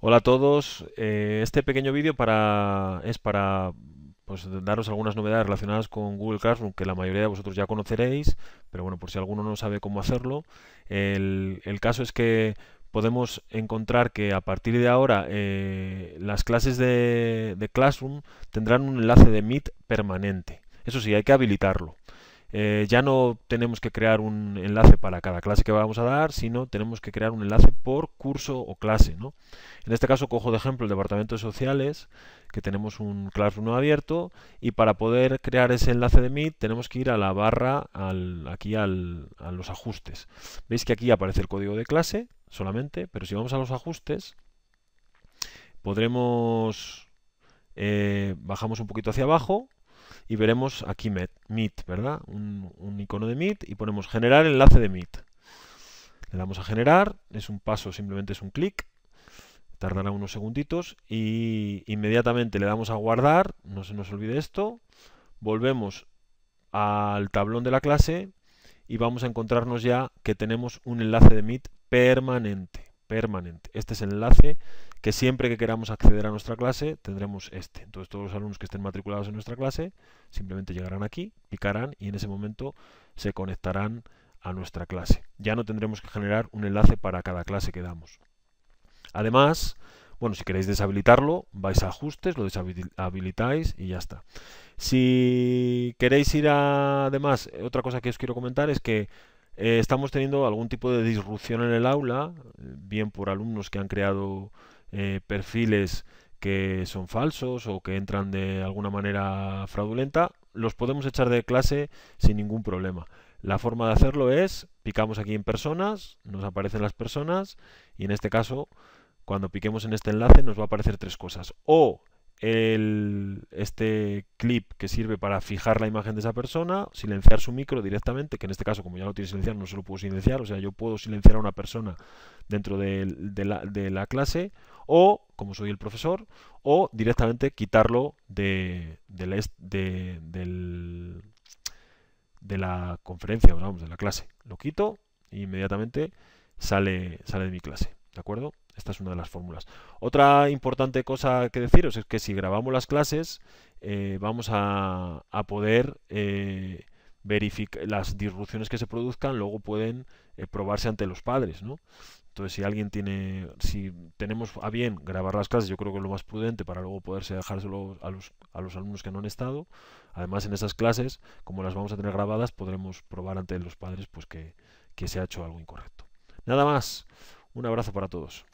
Hola a todos. Eh, este pequeño vídeo para, es para pues, daros algunas novedades relacionadas con Google Classroom que la mayoría de vosotros ya conoceréis, pero bueno, por si alguno no sabe cómo hacerlo. El, caso es que podemos encontrar que a partir de ahora eh, las clases de, de Classroom tendrán un enlace de Meet permanente. Eso sí, hay que habilitarlo. Eh, ya no tenemos que crear un enlace para cada clase que vamos a dar, sino tenemos que crear un enlace por curso o clase. ¿no? En este caso cojo de ejemplo el departamento de sociales, que tenemos un Classroom abierto, y para poder crear ese enlace de Meet tenemos que ir a la barra, al, aquí a los ajustes. Veis que aquí aparece el código de clase solamente, pero si vamos a los ajustes, podremos... Eh, bajamos un poquito hacia abajo y veremos aquí Meet, ¿verdad? Un, un, icono de Meet y ponemos generar enlace de Meet. Le damos a generar, es un paso, simplemente es un clic, tardará unos segunditos y inmediatamente le damos a guardar, no se nos olvide esto, volvemos al tablón de la clase y vamos a encontrarnos ya que tenemos un enlace de Meet permanente permanente. Este es el enlace que siempre que queramos acceder a nuestra clase tendremos este. Entonces todos los alumnos que estén matriculados en nuestra clase simplemente llegarán aquí, picarán y en ese momento se conectarán a nuestra clase. Ya no tendremos que generar un enlace para cada clase que damos. Además, bueno, si queréis deshabilitarlo, vais a ajustes, lo deshabilitáis y ya está. Si queréis ir a... Además, otra cosa que os quiero comentar es que eh, estamos teniendo algún tipo de disrupción en el aula, bien por alumnos que han creado eh, perfiles que son falsos o que entran de alguna manera fraudulenta, los podemos echar de clase sin ningún problema. La forma de hacerlo es, picamos aquí en personas, nos aparecen las personas y en este caso, cuando piquemos en este enlace nos va a aparecer tres cosas. O el, este clip que sirve para fijar la imagen de esa persona, silenciar su micro directamente, que en este caso como ya lo tiene silenciado no se lo puedo silenciar, o sea, yo puedo silenciar a una persona dentro de, la, clase, o, como soy el profesor, o directamente quitarlo de, de la conferencia, vamos, de la clase. Lo quito e inmediatamente sale, sale de mi clase, ¿de acuerdo? Esta es una de las fórmulas. Otra importante cosa que deciros es que si grabamos las clases eh, vamos a, poder eh, verificar las disrupciones que se produzcan, luego pueden eh, probarse ante los padres, ¿no? Entonces, si alguien tiene, si tenemos a bien grabar las clases, yo creo que es lo más prudente para luego poderse dejárselo a los, alumnos que no han estado. Además, en esas clases, como las vamos a tener grabadas, podremos probar ante los padres pues que se ha hecho algo incorrecto. Nada más. Un abrazo para todos.